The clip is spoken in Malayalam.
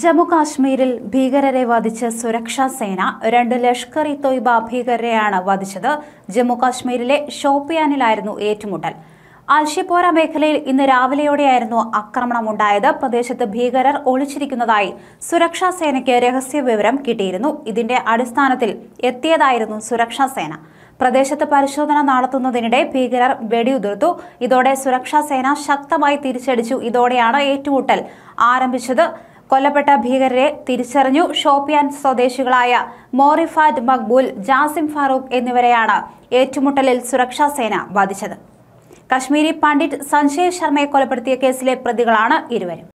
ജമ്മു കാശ്മീരിൽ ഭീകരരെ വധിച്ച് സുരക്ഷാ സേന രണ്ട് ലഷ്കർ ഇ തൊയ്ബ ഭീകരരെയാണ് വധിച്ചത് ജമ്മു കാശ്മീരിലെ ഷോപ്പിയാനിലായിരുന്നു ഏറ്റുമുട്ടൽ അൽഷിപ്പോര മേഖലയിൽ ഇന്ന് രാവിലെയോടെയായിരുന്നു ഉണ്ടായത് പ്രദേശത്ത് ഭീകരർ ഒളിച്ചിരിക്കുന്നതായി സുരക്ഷാ സേനയ്ക്ക് രഹസ്യ വിവരം കിട്ടിയിരുന്നു ഇതിന്റെ അടിസ്ഥാനത്തിൽ എത്തിയതായിരുന്നു സുരക്ഷാ സേന പ്രദേശത്ത് പരിശോധന നടത്തുന്നതിനിടെ ഭീകരർ വെടിയുതിർത്തു ഇതോടെ സുരക്ഷാ സേന ശക്തമായി തിരിച്ചടിച്ചു ഇതോടെയാണ് ഏറ്റുമുട്ടൽ ആരംഭിച്ചത് കൊല്ലപ്പെട്ട ഭീകരരെ തിരിച്ചറിഞ്ഞു ഷോപ്പിയാൻ സ്വദേശികളായ മോറിഫാദ് മക്ബൂൽ ജാസിം ഫാറൂഖ് എന്നിവരെയാണ് ഏറ്റുമുട്ടലിൽ സുരക്ഷാ സേന വധിച്ചത് കശ്മീരി പണ്ഡിറ്റ് സഞ്ജയ് ശർമ്മയെ കൊലപ്പെടുത്തിയ കേസിലെ പ്രതികളാണ് ഇരുവരും